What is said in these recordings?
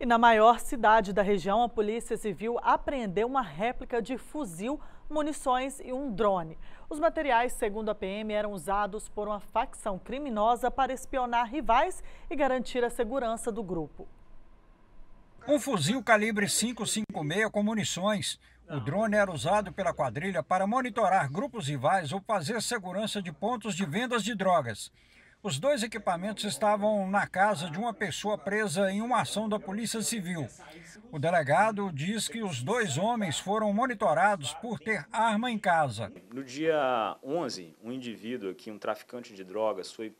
E na maior cidade da região, a Polícia Civil apreendeu uma réplica de fuzil, munições e um drone. Os materiais, segundo a PM, eram usados por uma facção criminosa para espionar rivais e garantir a segurança do grupo. Um fuzil calibre 5.56 com munições. O drone era usado pela quadrilha para monitorar grupos rivais ou fazer segurança de pontos de vendas de drogas. Os dois equipamentos estavam na casa de uma pessoa presa em uma ação da Polícia Civil. O delegado diz que os dois homens foram monitorados por ter arma em casa. No dia 11, um indivíduo aqui, um traficante de drogas, foi,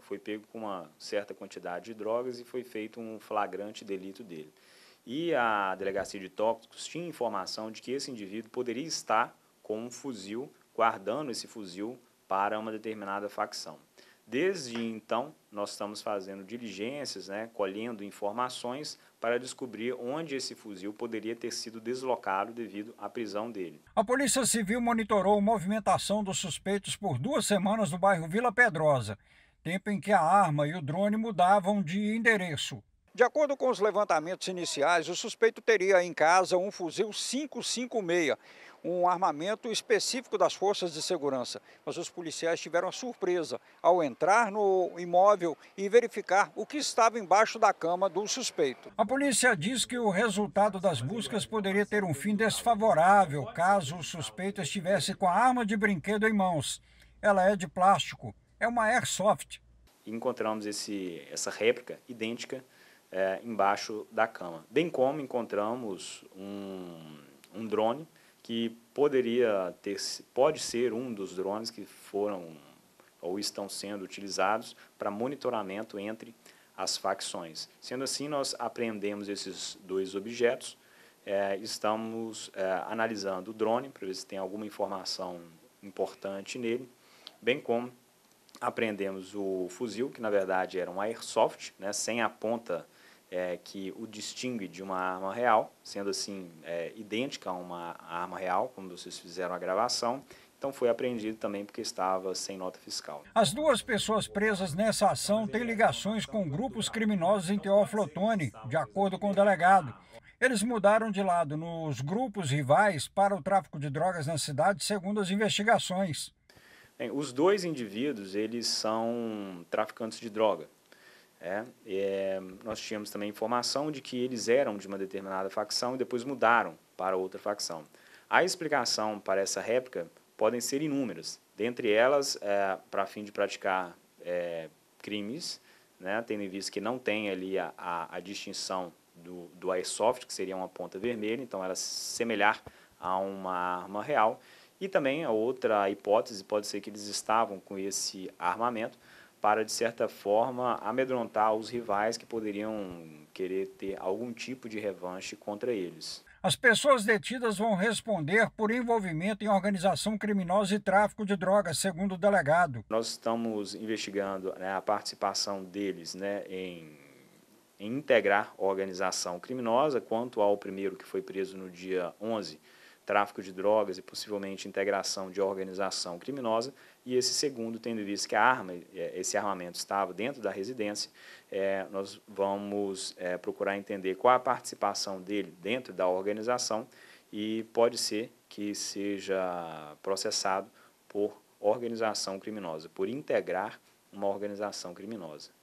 foi pego com uma certa quantidade de drogas e foi feito um flagrante delito dele. E a delegacia de tóxicos tinha informação de que esse indivíduo poderia estar com um fuzil, guardando esse fuzil para uma determinada facção. Desde então, nós estamos fazendo diligências, né, colhendo informações para descobrir onde esse fuzil poderia ter sido deslocado devido à prisão dele. A Polícia Civil monitorou a movimentação dos suspeitos por duas semanas no bairro Vila Pedrosa, tempo em que a arma e o drone mudavam de endereço. De acordo com os levantamentos iniciais, o suspeito teria em casa um fuzil 556, um armamento específico das forças de segurança. Mas os policiais tiveram a surpresa ao entrar no imóvel e verificar o que estava embaixo da cama do suspeito. A polícia diz que o resultado das buscas poderia ter um fim desfavorável caso o suspeito estivesse com a arma de brinquedo em mãos. Ela é de plástico, é uma airsoft. Encontramos esse, essa réplica idêntica é, embaixo da cama. Bem como encontramos um, um drone que poderia ter, pode ser um dos drones que foram ou estão sendo utilizados para monitoramento entre as facções. Sendo assim, nós apreendemos esses dois objetos, é, estamos é, analisando o drone para ver se tem alguma informação importante nele, bem como apreendemos o fuzil, que na verdade era um airsoft, né, sem a ponta é, que o distingue de uma arma real, sendo assim é, idêntica a uma arma real, quando vocês fizeram a gravação. Então foi apreendido também porque estava sem nota fiscal. As duas pessoas presas nessa ação têm ligações com grupos criminosos em Teófilo Otoni, de acordo com o delegado. Eles mudaram de lado nos grupos rivais para o tráfico de drogas na cidade, segundo as investigações. Bem, os dois indivíduos, eles são traficantes de droga. É, é, nós tínhamos também informação de que eles eram de uma determinada facção e depois mudaram para outra facção. A explicação para essa réplica podem ser inúmeras. Dentre elas, é, para fim de praticar é, crimes, né, tendo em vista que não tem ali a, a, a distinção do, do airsoft, que seria uma ponta vermelha, então era semelhar a uma arma real. E também a outra hipótese pode ser que eles estavam com esse armamento para, de certa forma, amedrontar os rivais que poderiam querer ter algum tipo de revanche contra eles. As pessoas detidas vão responder por envolvimento em organização criminosa e tráfico de drogas, segundo o delegado. Nós estamos investigando né, a participação deles né, em, em integrar organização criminosa. Quanto ao primeiro que foi preso no dia 11, tráfico de drogas e possivelmente integração de organização criminosa, e esse segundo, tendo visto que a arma, é, esse armamento estava dentro da residência, é, nós vamos é, procurar entender qual a participação dele dentro da organização e pode ser que seja processado por organização criminosa, por integrar uma organização criminosa.